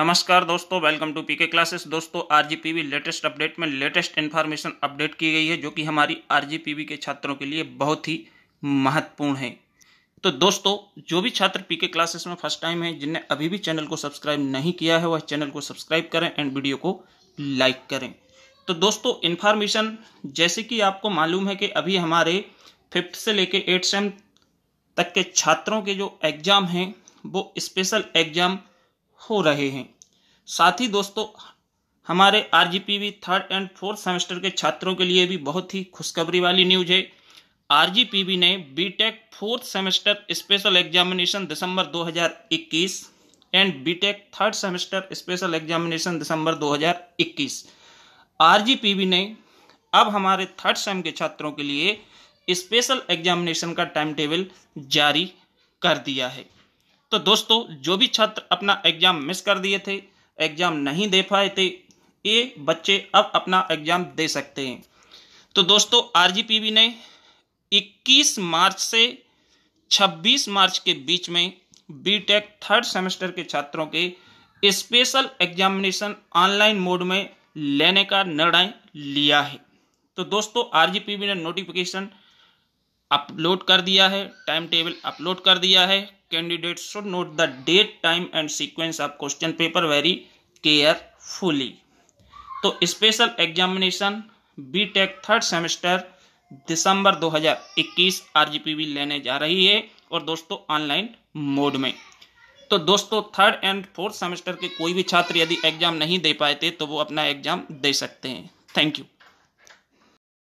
नमस्कार दोस्तों welcome to PK classes दोस्तों आरजीपीवी लेटेस्ट अपडेट में लेटेस्ट इन्फॉर्मेशन अपडेट की गई है जो कि हमारी आरजीपीवी के छात्रों के लिए बहुत ही महत्वपूर्ण है तो दोस्तों जो भी छात्र पीके क्लासेस में फर्स्ट टाइम है जिनने अभी भी चैनल को सब्सक्राइब नहीं किया है वह चैनल को सब्सक्राइब करें एंड वीडियो को लाइक करें तो दोस्तों इन्फॉर्मेशन जैसे कि आपको मालूम है कि अभी हमारे फिफ्थ से लेके एट सेम तक के छात्रों के जो एग्ज़ाम हैं वो स्पेशल एग्ज़ाम हो रहे हैं साथ ही दोस्तों हमारे आर थर्ड एंड फोर्थ सेमेस्टर के छात्रों के लिए भी बहुत ही खुशखबरी वाली न्यूज है आर ने tech fourth semester special examination December 2021 and tech third semester special examination December 2021 RGPV ने अब हमारे थर्ड सेम के छात्रों के लिए स्पेशल एग्जामिनेशन का टाइम टेबल जारी कर दिया है तो दोस्तों जो भी छात्र अपना एग्जाम मिस कर दिए थे एग्जाम नहीं दे पाए थे ये बच्चे अब अपना एग्जाम दे सकते हैं तो दोस्तों आरजीपीबी ने 21 मार्च से 26 मार्च के बीच में बीटेक थर्ड सेमेस्टर के छात्रों के स्पेशल एग्जामिनेशन ऑनलाइन मोड में लेने का निर्णय लिया है तो दोस्तों आरजीपीबी ने नोटिफिकेशन अपलोड कर दिया है टाइम टेबल अपलोड कर दिया है candidate should note the date time and sequence of question paper very carefully तो special examination B tech third semester December 2021 भी लेने जा रही है और दोस्तों ऑनलाइन मोड में तो दोस्तों थर्ड एंड फोर्थ सेमेस्टर के कोई भी छात्र यदि एग्जाम नहीं दे पाए थे तो वो अपना एग्जाम दे सकते हैं थैंक यू